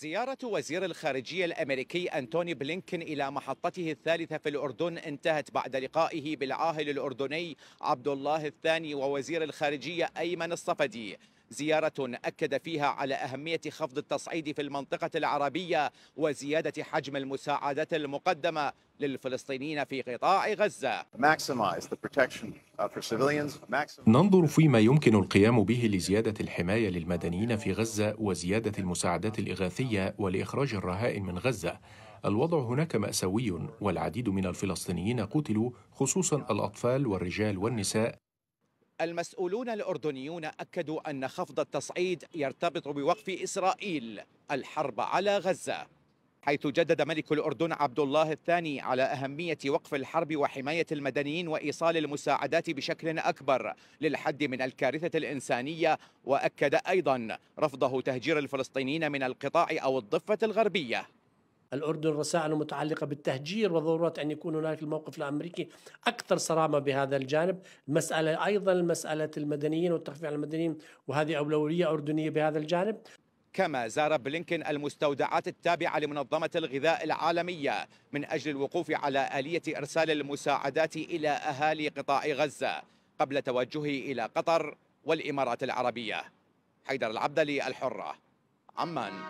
زيارة وزير الخارجية الأمريكي أنتوني بلينكن إلى محطته الثالثة في الأردن انتهت بعد لقائه بالعاهل الأردني عبد الله الثاني ووزير الخارجية أيمن الصفدي زيارة أكد فيها على أهمية خفض التصعيد في المنطقة العربية وزيادة حجم المساعدات المقدمة للفلسطينيين في قطاع غزة uh, ننظر فيما يمكن القيام به لزيادة الحماية للمدنيين في غزة وزيادة المساعدات الإغاثية ولإخراج الرهائن من غزة الوضع هناك مأساوي والعديد من الفلسطينيين قتلوا خصوصا الأطفال والرجال والنساء المسؤولون الأردنيون أكدوا أن خفض التصعيد يرتبط بوقف إسرائيل الحرب على غزة حيث جدد ملك الأردن عبد الله الثاني على أهمية وقف الحرب وحماية المدنيين وإيصال المساعدات بشكل أكبر للحد من الكارثة الإنسانية وأكد أيضا رفضه تهجير الفلسطينيين من القطاع أو الضفة الغربية الأردن رسائل متعلقة بالتهجير وضرورة أن يكون هناك الموقف الأمريكي أكثر صرامة بهذا الجانب مسألة أيضا مسألة المدنيين والتخفيف على المدنيين وهذه أولوية أردنية بهذا الجانب كما زار بلينكن المستودعات التابعة لمنظمة الغذاء العالمية من أجل الوقوف على آلية إرسال المساعدات إلى أهالي قطاع غزة قبل توجهه إلى قطر والإمارات العربية حيدر العبدلي الحرة عمان